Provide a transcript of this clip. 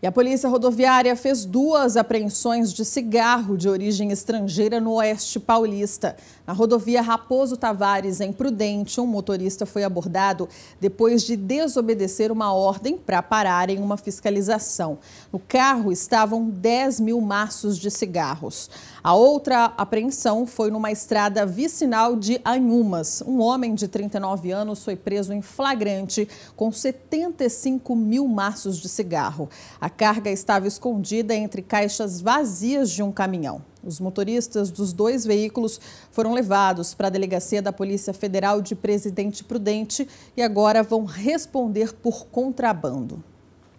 E a Polícia Rodoviária fez duas apreensões de cigarro de origem estrangeira no Oeste Paulista. Na rodovia Raposo Tavares, em Prudente, um motorista foi abordado depois de desobedecer uma ordem para parar em uma fiscalização. No carro estavam 10 mil maços de cigarros. A outra apreensão foi numa estrada vicinal de Anhumas. Um homem de 39 anos foi preso em flagrante com 75 mil maços de cigarro. A a carga estava escondida entre caixas vazias de um caminhão. Os motoristas dos dois veículos foram levados para a delegacia da Polícia Federal de Presidente Prudente e agora vão responder por contrabando.